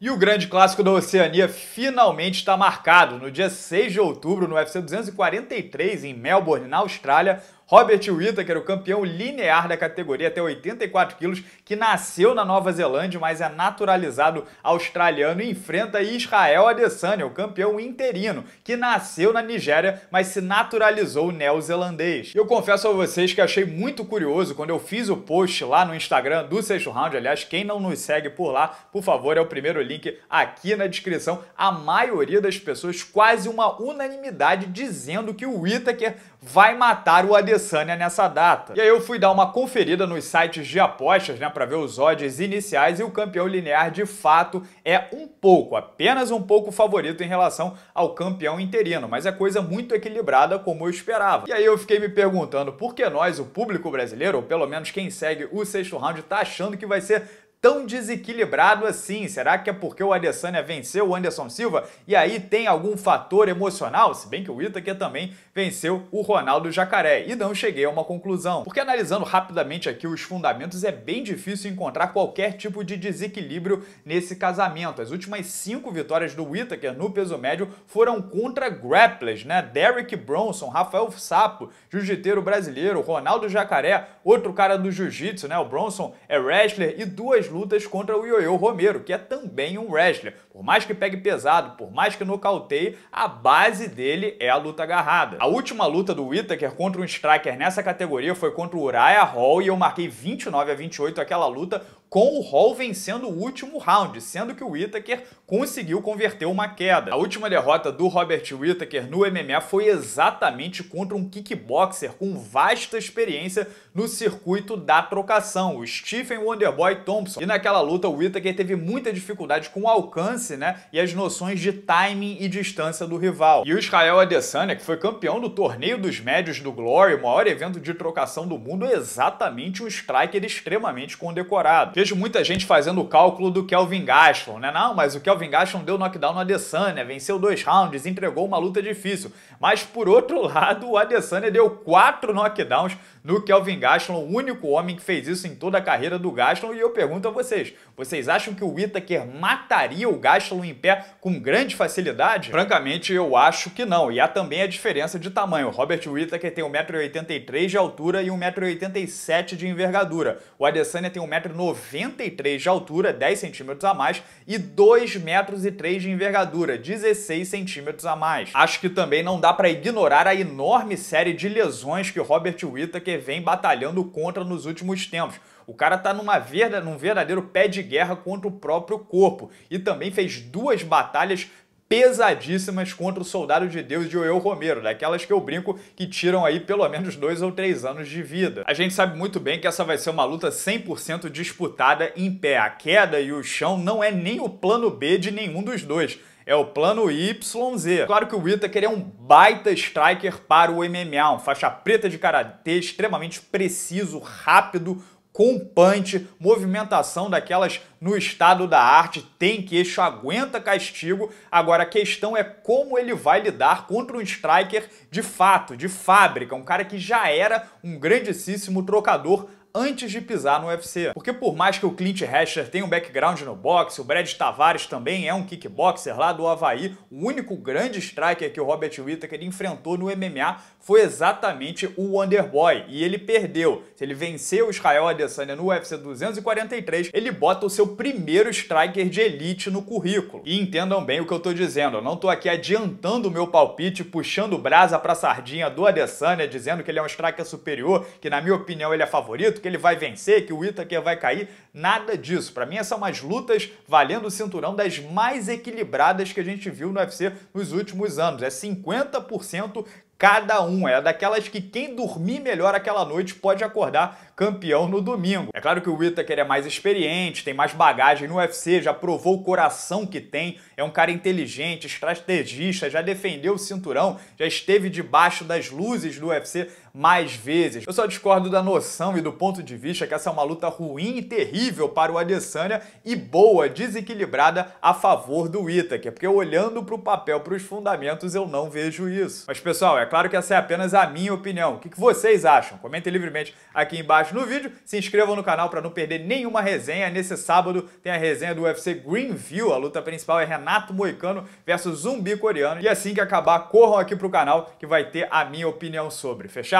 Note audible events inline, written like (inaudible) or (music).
E o grande clássico da Oceania finalmente está marcado. No dia 6 de outubro, no UFC 243, em Melbourne, na Austrália, Robert Whittaker, o campeão linear da categoria até 84 quilos, que nasceu na Nova Zelândia, mas é naturalizado australiano, e enfrenta Israel Adesanya, o campeão interino, que nasceu na Nigéria, mas se naturalizou neozelandês. Eu confesso a vocês que achei muito curioso quando eu fiz o post lá no Instagram do sexto round, aliás, quem não nos segue por lá, por favor, é o primeiro link aqui na descrição. A maioria das pessoas, quase uma unanimidade, dizendo que o Whittaker vai matar o Adesanya Adesanya nessa data. E aí eu fui dar uma conferida nos sites de apostas, né, para ver os odds iniciais e o campeão linear de fato é um pouco, apenas um pouco favorito em relação ao campeão interino, mas é coisa muito equilibrada como eu esperava. E aí eu fiquei me perguntando por que nós, o público brasileiro, ou pelo menos quem segue o sexto round, tá achando que vai ser tão desequilibrado assim? Será que é porque o Adesanya venceu o Anderson Silva e aí tem algum fator emocional? Se bem que o Itaque também venceu o Ronaldo Jacaré. E não cheguei a uma conclusão. Porque analisando rapidamente aqui os fundamentos, é bem difícil encontrar qualquer tipo de desequilíbrio nesse casamento. As últimas cinco vitórias do Whittaker no peso médio foram contra grapplers, né? Derek Bronson, Rafael Sapo, jiu-jiteiro brasileiro, Ronaldo Jacaré, outro cara do jiu-jitsu, né? O Bronson é wrestler e duas lutas contra o Yoyo Romero, que é também um wrestler. Por mais que pegue pesado, por mais que nocauteie, a base dele é a luta agarrada. A última luta do Whittaker contra um striker nessa categoria foi contra o Uriah Hall e eu marquei 29 a 28 aquela luta com o Hall vencendo o último round, sendo que o Whittaker conseguiu converter uma queda. A última derrota do Robert Whittaker no MMA foi exatamente contra um kickboxer com vasta experiência no circuito da trocação, o Stephen Wonderboy Thompson. E naquela luta o Whittaker teve muita dificuldade com o alcance, né, e as noções de timing e distância do rival. E o Israel Adesanya, que foi campeão do torneio dos médios do Glory, o maior evento de trocação do mundo, é exatamente um striker extremamente condecorado. Vejo muita gente fazendo o cálculo do Kelvin Gaston, né? Não, mas o Kelvin Gaston deu knockdown no Adesanya, venceu dois rounds, entregou uma luta difícil. Mas por outro (laughs) lado, o Adesanya deu quatro knockdowns no Kelvin Gaston, o único homem que fez isso em toda a carreira do Gaston. E eu pergunto a vocês, vocês acham que o Whittaker mataria o Gaston em pé com grande facilidade? Francamente, eu acho que não. E há também a diferença de tamanho. O Robert Whittaker tem 1,83m de altura e 1,87m de envergadura. O Adesanya tem 1,93m de altura, 10 centímetros a mais, e 2,03m de envergadura, 16 centímetros a mais. Acho que também não dá para ignorar a enorme série de lesões que Robert Whittaker que vem batalhando contra nos últimos tempos. O cara tá numa verda, num verdadeiro pé de guerra contra o próprio corpo e também fez duas batalhas pesadíssimas contra o Soldado de Deus de Oel Romero, daquelas né? que eu brinco que tiram aí pelo menos dois ou três anos de vida. A gente sabe muito bem que essa vai ser uma luta 100% disputada em pé. A queda e o chão não é nem o plano B de nenhum dos dois é o plano YZ. Claro que o Whittaker é um baita striker para o MMA, um faixa preta de karatê, extremamente preciso, rápido, com punch, movimentação daquelas no estado da arte, tem queixo, aguenta castigo. Agora a questão é como ele vai lidar contra um striker de fato, de fábrica, um cara que já era um grandíssimo trocador antes de pisar no UFC. Porque por mais que o Clint Hasher tenha um background no boxe, o Brad Tavares também é um kickboxer lá do Havaí, o único grande striker que o Robert Whittaker enfrentou no MMA foi exatamente o Wonderboy, e ele perdeu. Se ele venceu o Israel Adesanya no UFC 243, ele bota o seu primeiro striker de elite no currículo. E entendam bem o que eu tô dizendo, eu não tô aqui adiantando o meu palpite, puxando brasa pra sardinha do Adesanya, dizendo que ele é um striker superior, que na minha opinião ele é favorito, acredito que ele vai vencer, que o Itaker vai cair, nada disso. Para mim, são umas lutas valendo o cinturão das mais equilibradas que a gente viu no UFC nos últimos anos. É 50% cada um. É daquelas que quem dormir melhor aquela noite pode acordar campeão no domingo. É claro que o Itaker é mais experiente, tem mais bagagem no UFC, já provou o coração que tem, é um cara inteligente, estrategista, já defendeu o cinturão, já esteve debaixo das luzes do UFC, mais vezes. Eu só discordo da noção e do ponto de vista que essa é uma luta ruim e terrível para o Adesanya e boa, desequilibrada a favor do Itaker, porque olhando para o papel, para os fundamentos, eu não vejo isso. Mas pessoal, é claro que essa é apenas a minha opinião. O que vocês acham? Comentem livremente aqui embaixo no vídeo, se inscrevam no canal para não perder nenhuma resenha. Nesse sábado tem a resenha do UFC Greenview, a luta principal é Renato Moicano versus Zumbi Coreano. E assim que acabar, corram aqui para o canal que vai ter a minha opinião sobre. Fechado?